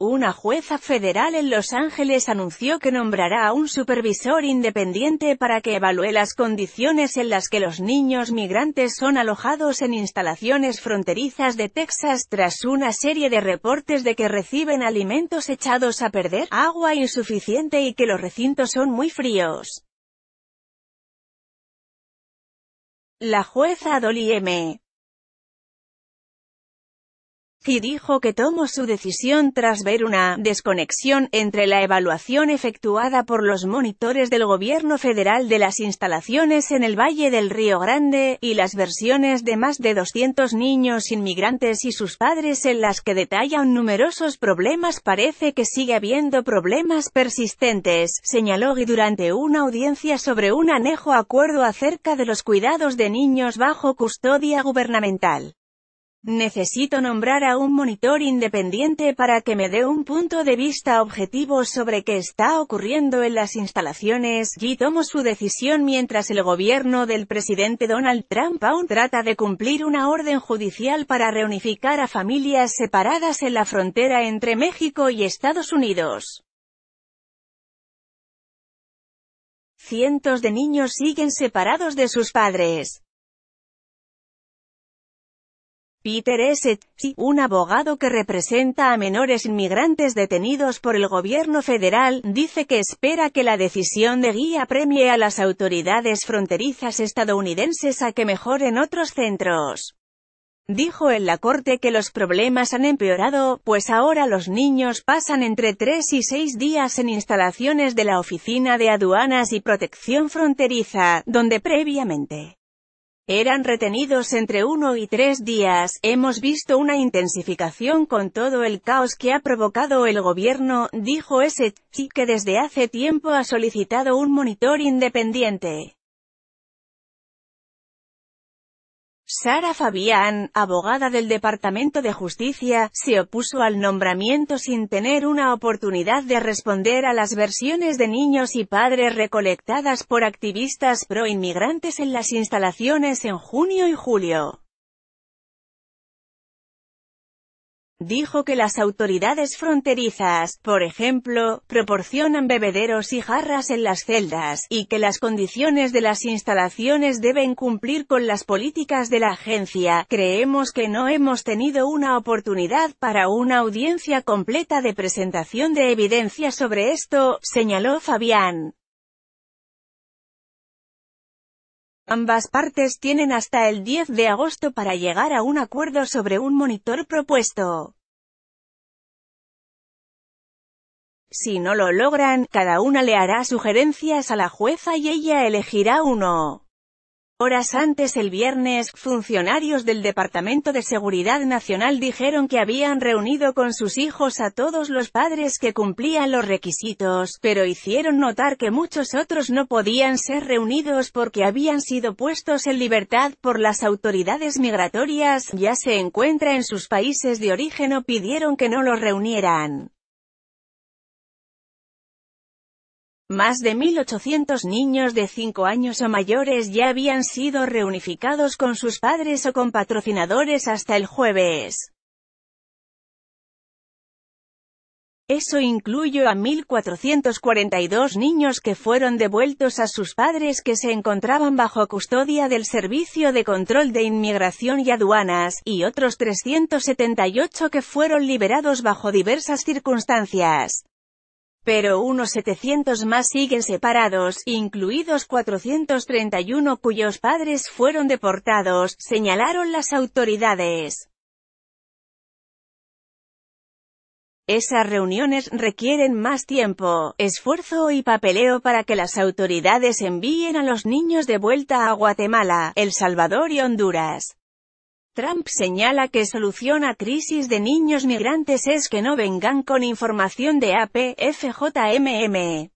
Una jueza federal en Los Ángeles anunció que nombrará a un supervisor independiente para que evalúe las condiciones en las que los niños migrantes son alojados en instalaciones fronterizas de Texas tras una serie de reportes de que reciben alimentos echados a perder, agua insuficiente y que los recintos son muy fríos. La jueza Dolly M y dijo que tomó su decisión tras ver una desconexión entre la evaluación efectuada por los monitores del gobierno federal de las instalaciones en el Valle del Río Grande, y las versiones de más de 200 niños inmigrantes y sus padres en las que detallan numerosos problemas. Parece que sigue habiendo problemas persistentes, señaló y durante una audiencia sobre un anejo acuerdo acerca de los cuidados de niños bajo custodia gubernamental. Necesito nombrar a un monitor independiente para que me dé un punto de vista objetivo sobre qué está ocurriendo en las instalaciones. Y tomo su decisión mientras el gobierno del presidente Donald Trump aún trata de cumplir una orden judicial para reunificar a familias separadas en la frontera entre México y Estados Unidos. Cientos de niños siguen separados de sus padres. Peter S. un abogado que representa a menores inmigrantes detenidos por el gobierno federal, dice que espera que la decisión de guía premie a las autoridades fronterizas estadounidenses a que mejoren otros centros. Dijo en la corte que los problemas han empeorado, pues ahora los niños pasan entre tres y seis días en instalaciones de la Oficina de Aduanas y Protección Fronteriza, donde previamente eran retenidos entre uno y tres días, hemos visto una intensificación con todo el caos que ha provocado el gobierno, dijo ese que desde hace tiempo ha solicitado un monitor independiente. Sara Fabián, abogada del Departamento de Justicia, se opuso al nombramiento sin tener una oportunidad de responder a las versiones de niños y padres recolectadas por activistas pro-inmigrantes en las instalaciones en junio y julio. Dijo que las autoridades fronterizas, por ejemplo, proporcionan bebederos y jarras en las celdas, y que las condiciones de las instalaciones deben cumplir con las políticas de la agencia. Creemos que no hemos tenido una oportunidad para una audiencia completa de presentación de evidencia sobre esto, señaló Fabián. Ambas partes tienen hasta el 10 de agosto para llegar a un acuerdo sobre un monitor propuesto. Si no lo logran, cada una le hará sugerencias a la jueza y ella elegirá uno. Horas antes el viernes, funcionarios del Departamento de Seguridad Nacional dijeron que habían reunido con sus hijos a todos los padres que cumplían los requisitos, pero hicieron notar que muchos otros no podían ser reunidos porque habían sido puestos en libertad por las autoridades migratorias, ya se encuentra en sus países de origen o pidieron que no los reunieran. Más de 1.800 niños de 5 años o mayores ya habían sido reunificados con sus padres o con patrocinadores hasta el jueves. Eso incluyó a 1.442 niños que fueron devueltos a sus padres que se encontraban bajo custodia del Servicio de Control de Inmigración y Aduanas, y otros 378 que fueron liberados bajo diversas circunstancias pero unos 700 más siguen separados, incluidos 431 cuyos padres fueron deportados, señalaron las autoridades. Esas reuniones requieren más tiempo, esfuerzo y papeleo para que las autoridades envíen a los niños de vuelta a Guatemala, El Salvador y Honduras. Trump señala que solución a crisis de niños migrantes es que no vengan con información de APFJMME.